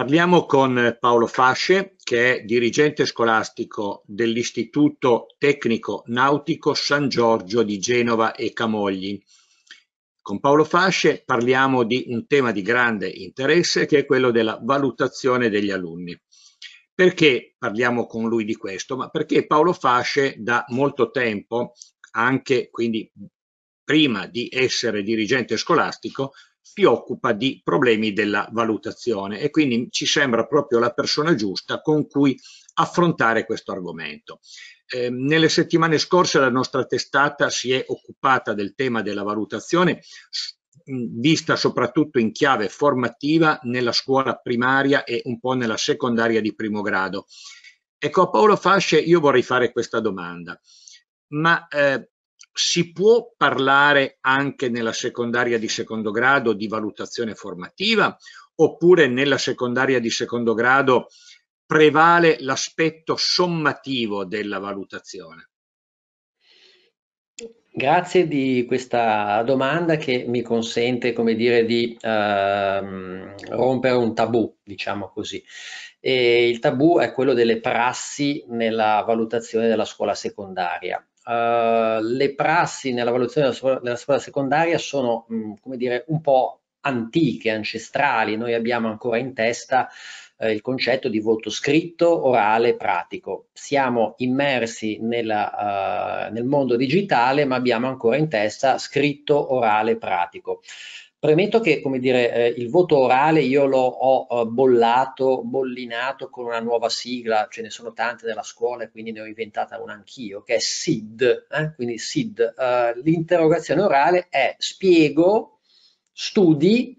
Parliamo con Paolo Fasce, che è dirigente scolastico dell'Istituto Tecnico Nautico San Giorgio di Genova e Camogli. Con Paolo Fasce parliamo di un tema di grande interesse che è quello della valutazione degli alunni. Perché parliamo con lui di questo? Ma perché Paolo Fasce da molto tempo, anche quindi prima di essere dirigente scolastico, si occupa di problemi della valutazione e quindi ci sembra proprio la persona giusta con cui affrontare questo argomento. Eh, nelle settimane scorse la nostra testata si è occupata del tema della valutazione vista soprattutto in chiave formativa nella scuola primaria e un po' nella secondaria di primo grado. Ecco, a Paolo Fasce io vorrei fare questa domanda, ma eh, si può parlare anche nella secondaria di secondo grado di valutazione formativa oppure nella secondaria di secondo grado prevale l'aspetto sommativo della valutazione? Grazie di questa domanda che mi consente, come dire, di ehm, rompere un tabù, diciamo così. E il tabù è quello delle prassi nella valutazione della scuola secondaria eh, le prassi nella valutazione della scuola, della scuola secondaria sono, mh, mm, come dire, un po' antiche, ancestrali. Noi abbiamo ancora in testa eh, il concetto di voto scritto, orale, pratico. Siamo immersi nella, eh, nel mondo digitale, ma abbiamo ancora in testa scritto, orale, pratico. Premetto che come dire, eh, il voto orale io lo ho eh, bollato, bollinato con una nuova sigla, ce ne sono tante della scuola e quindi ne ho inventata una anch'io, che è SID. Eh? Quindi SID, eh, l'interrogazione orale è spiego, studi,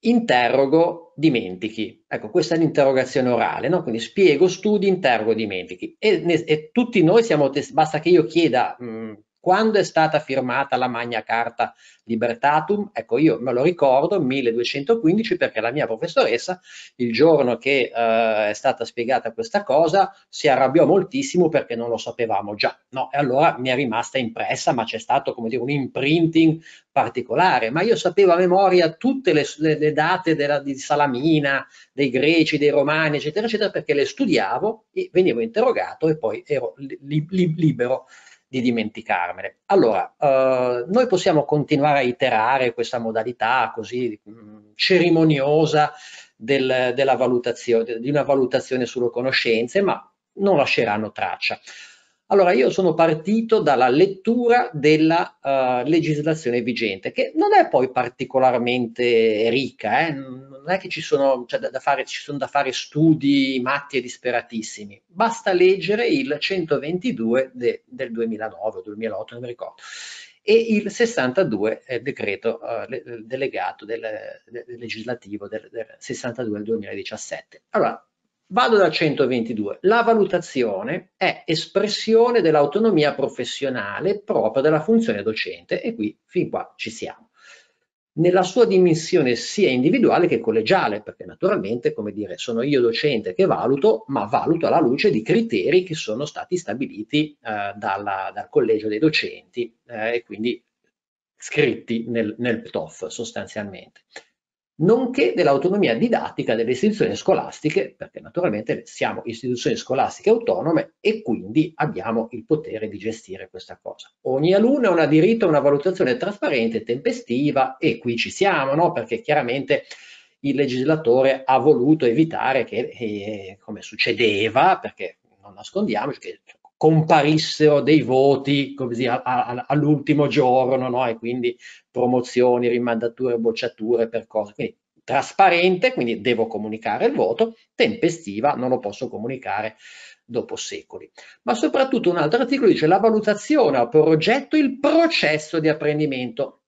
interrogo, dimentichi. Ecco, questa è l'interrogazione orale, no? quindi spiego, studi, interrogo, dimentichi. E, e tutti noi siamo, basta che io chieda... Mh, mm, quando è stata firmata la Magna Carta Libertatum? Ecco, io me lo ricordo, 1215, perché la mia professoressa, il giorno che eh, è stata spiegata questa cosa, si arrabbiò moltissimo perché non lo sapevamo già. No, e allora mi è rimasta impressa, ma c'è stato, come dire, un imprinting particolare. Ma io sapevo a memoria tutte le, le, le date della, di Salamina, dei greci, dei romani, eccetera, eccetera, perché le studiavo, e venivo interrogato e poi ero li, li, libero di dimenticarmene. Allora, eh, noi possiamo continuare a iterare questa modalità così mh, mm, cerimoniosa del, della valutazione, di una valutazione sulle conoscenze, ma non lasceranno traccia. Allora io sono partito dalla lettura della uh, legislazione vigente, che non è poi particolarmente ricca, eh? non è che ci sono, cioè, da, da fare, ci sono da fare studi matti e disperatissimi, basta leggere il 122 de, del 2009 o 2008, non mi ricordo, e il 62 eh, decreto eh, delegato del, del, legislativo del, del 62 del 2017. Allora, Vado dal 122. La valutazione è espressione dell'autonomia professionale propria della funzione docente e qui fin qua ci siamo. Nella sua dimensione sia individuale che collegiale, perché naturalmente, come dire, sono io docente che valuto, ma valuto alla luce di criteri che sono stati stabiliti eh, dalla, dal collegio dei docenti eh, e quindi scritti nel, nel PTOF sostanzialmente nonché dell'autonomia didattica delle istituzioni scolastiche, perché naturalmente siamo istituzioni scolastiche autonome e quindi abbiamo il potere di gestire questa cosa. Ogni alunno ha diritto a una valutazione trasparente, tempestiva e qui ci siamo, no? perché chiaramente il legislatore ha voluto evitare che, eh, come succedeva, perché non nascondiamoci, che comparissero dei voti così, a, a, all'ultimo giorno no? e quindi promozioni, rimandature, bocciature per cose. Quindi trasparente, quindi devo comunicare il voto, tempestiva, non lo posso comunicare dopo secoli. Ma soprattutto un altro articolo dice la valutazione a progetto, il processo di apprendimento.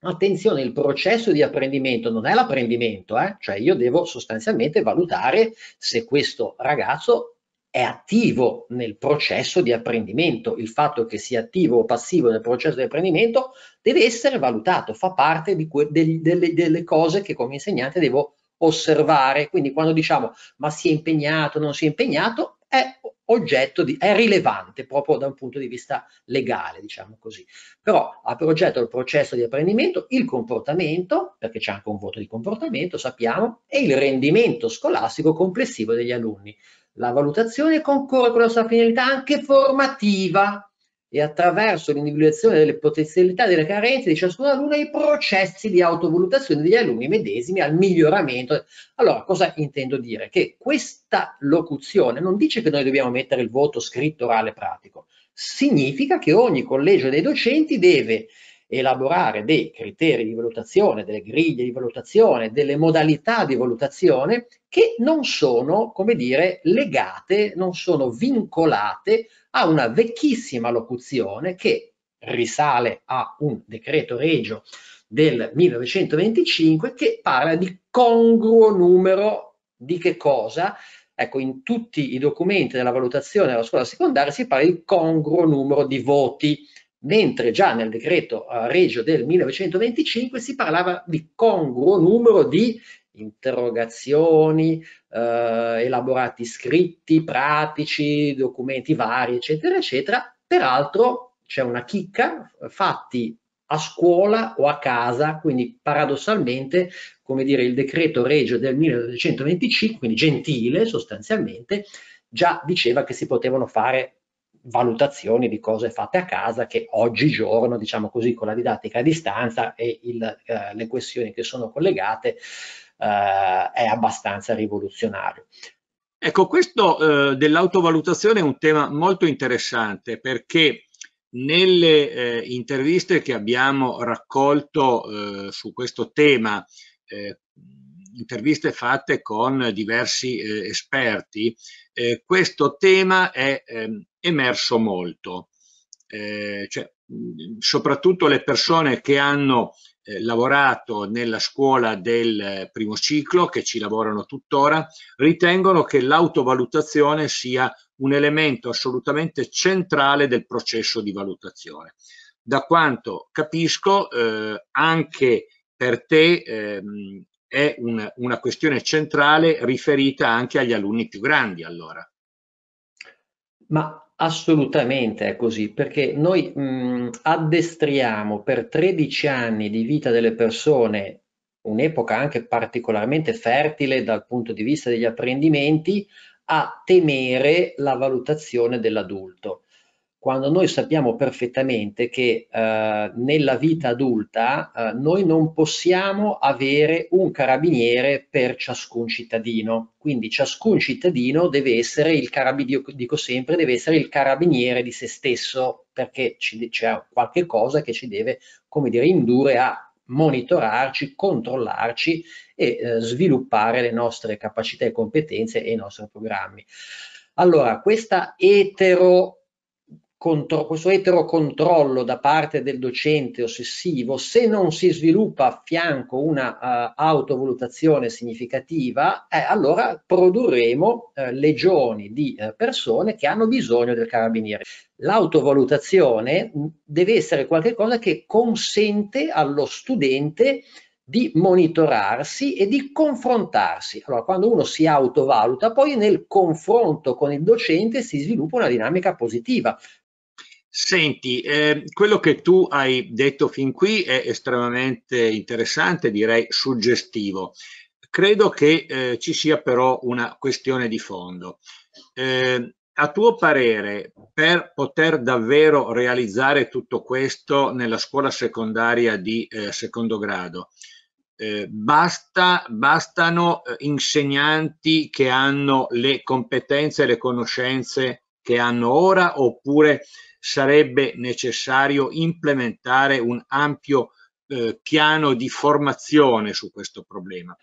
Attenzione, il processo di apprendimento non è l'apprendimento, eh? cioè io devo sostanzialmente valutare se questo ragazzo è attivo nel processo di apprendimento. Il fatto che sia attivo o passivo nel processo di apprendimento deve essere valutato, fa parte que- del- delle-, delle cose che come insegnante devo osservare. Quindi quando diciamo ma si è impegnato, non si è impegnato, è oggetto di, è rilevante proprio da un punto di vista legale, diciamo così. Però ha progetto il processo di apprendimento, il comportamento, perché c'è anche un voto di comportamento, sappiamo, e il rendimento scolastico complessivo degli alunni. La valutazione concorre con la sua finalità anche formativa e attraverso l'individuazione delle potenzialità e delle carenze di ciascun alunno e i processi di autovalutazione degli alunni medesimi al miglioramento. Allora, cosa intendo dire? Che questa locuzione non dice che noi dobbiamo mettere il voto scritto, orale, pratico, significa che ogni collegio dei docenti deve elaborare dei criteri di valutazione, delle griglie di valutazione, delle modalità di valutazione che non sono, come dire, legate, non sono vincolate a una vecchissima locuzione che risale a un decreto regio del 1925 che parla di congruo numero di che cosa? Ecco, in tutti i documenti della valutazione della scuola secondaria si parla di congruo numero di voti mentre già nel decreto eh, regio del 1925 si parlava di congruo numero di interrogazioni, eh, elaborati scritti, pratici, documenti vari, eccetera, eccetera. Peraltro c'è una chicca, eh, fatti a scuola o a casa, quindi paradossalmente, come dire, il decreto regio del 1925, quindi gentile sostanzialmente, già diceva che si potevano fare valutazioni di cose fatte a casa che oggigiorno, diciamo così, con la didattica a distanza e il, eh, le questioni che sono collegate eh, è abbastanza rivoluzionario. Ecco, questo eh, dell'autovalutazione è un tema molto interessante perché nelle eh, interviste che abbiamo raccolto eh, su questo tema eh, interviste fatte con diversi eh, esperti, eh, questo tema è eh, emerso molto. Eh, cioè, mm, soprattutto le persone che hanno eh, lavorato nella scuola del eh, primo ciclo, che ci lavorano tuttora, ritengono che l'autovalutazione sia un elemento assolutamente centrale del processo di valutazione. Da quanto capisco, anche per te ehm, è un, una questione centrale riferita anche agli alunni più grandi allora. Ma assolutamente è così, perché noi mh, mm, addestriamo per 13 anni di vita delle persone un'epoca anche particolarmente fertile dal punto di vista degli apprendimenti, a temere la valutazione dell'adulto quando noi sappiamo perfettamente che eh, nella vita adulta eh, noi non possiamo avere un carabiniere per ciascun cittadino. Quindi ciascun cittadino deve essere il carabiniere, dico sempre, deve essere il carabiniere di se stesso, perché c'è qualche cosa che ci deve, come dire, indurre a monitorarci, controllarci e eh, sviluppare le nostre capacità e competenze e i nostri programmi. Allora, questa etero contro, questo eterocontrollo da parte del docente ossessivo, se non si sviluppa a fianco una uh, autovalutazione significativa, eh, allora produrremo uh, legioni di uh, persone che hanno bisogno del carabiniere. L'autovalutazione mm, deve essere qualcosa che consente allo studente di monitorarsi e di confrontarsi. Allora, quando uno si autovaluta, poi nel confronto con il docente si sviluppa una dinamica positiva. Senti, eh, quello che tu hai detto fin qui è estremamente interessante, direi suggestivo. Credo che eh, ci sia però una questione di fondo. Eh, a tuo parere, per poter davvero realizzare tutto questo nella scuola secondaria di eh, secondo grado, eh, basta, bastano eh, insegnanti che hanno le competenze e le conoscenze che hanno ora oppure sarebbe necessario implementare un ampio eh, piano di formazione su questo problema?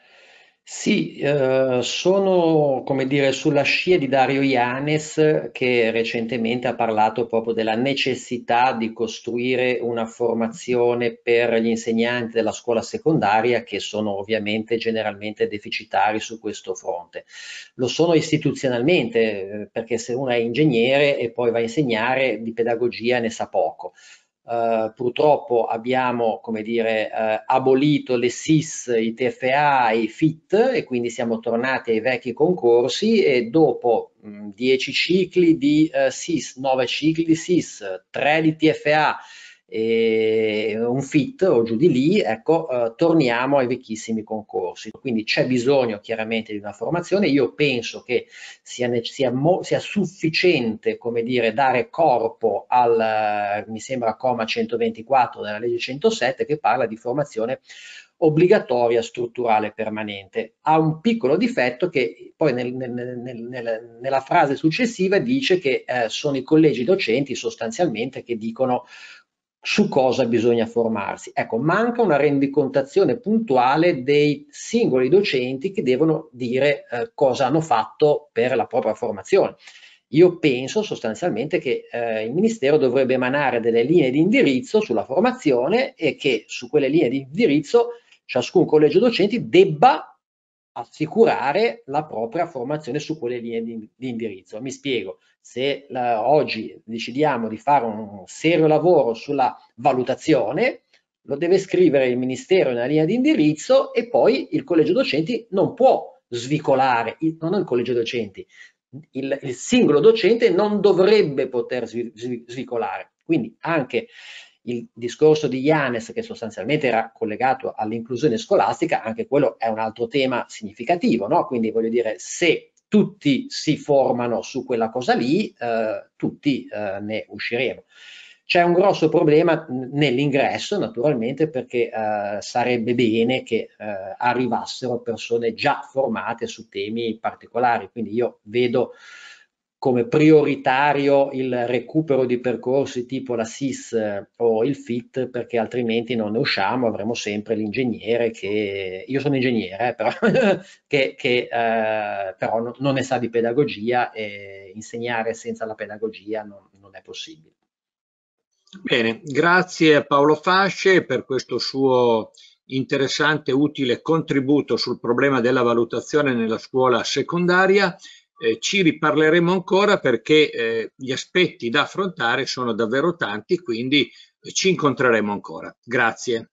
Sì, ehm, sono, come dire, sulla scia di Dario Ianes che recentemente ha parlato proprio della necessità di costruire una formazione per gli insegnanti della scuola secondaria che sono ovviamente generalmente deficitari su questo fronte. Lo sono istituzionalmente eh, perché se uno è ingegnere e poi va a insegnare di pedagogia ne sa poco eh, purtroppo abbiamo come dire, eh, abolito le SIS, i TFA e i FIT e quindi siamo tornati ai vecchi concorsi e dopo 10 cicli di eh, SIS, 9 cicli di SIS, 3 di TFA eh, un fit o giù di lì, ecco, eh, torniamo ai vecchissimi concorsi. Quindi c'è bisogno chiaramente di una formazione. Io penso che sia, sia, mo, sia sufficiente, come dire, dare corpo al, eh, mi sembra, comma 124 della legge 107 che parla di formazione obbligatoria strutturale permanente. Ha un piccolo difetto che poi nel, nel, nel, nella frase successiva dice che eh, sono i collegi docenti sostanzialmente che dicono su cosa bisogna formarsi. Ecco, manca una rendicontazione puntuale dei singoli docenti che devono dire eh, cosa hanno fatto per la propria formazione. Io penso sostanzialmente che eh, il Ministero dovrebbe emanare delle linee di indirizzo sulla formazione e che su quelle linee di indirizzo ciascun collegio docenti debba assicurare la propria formazione su quelle linee di, di indirizzo. Mi spiego, se la, oggi decidiamo di fare un serio lavoro sulla valutazione, lo deve scrivere il Ministero nella linea di indirizzo e poi il collegio docenti non può svicolare, il, non il collegio docenti, il, il singolo docente non dovrebbe poter svicolare. Quindi anche il discorso di Ianes che sostanzialmente era collegato all'inclusione scolastica, anche quello è un altro tema significativo, no? quindi voglio dire se tutti si formano su quella cosa lì, eh, tutti eh, ne usciremo. C'è un grosso problema nell'ingresso, naturalmente, perché eh, sarebbe bene che eh, arrivassero persone già formate su temi particolari, quindi io vedo come prioritario il recupero di percorsi tipo la SIS eh, o il FIT perché altrimenti non ne usciamo, avremo sempre l'ingegnere che, io sono ingegnere, eh, però, che, che eh, però non ne sa di pedagogia e insegnare senza la pedagogia non, non è possibile. Bene, grazie a Paolo Fasce per questo suo interessante e utile contributo sul problema della valutazione nella scuola secondaria. Eh, ci riparleremo ancora perché eh, gli aspetti da affrontare sono davvero tanti, quindi eh, ci incontreremo ancora. Grazie.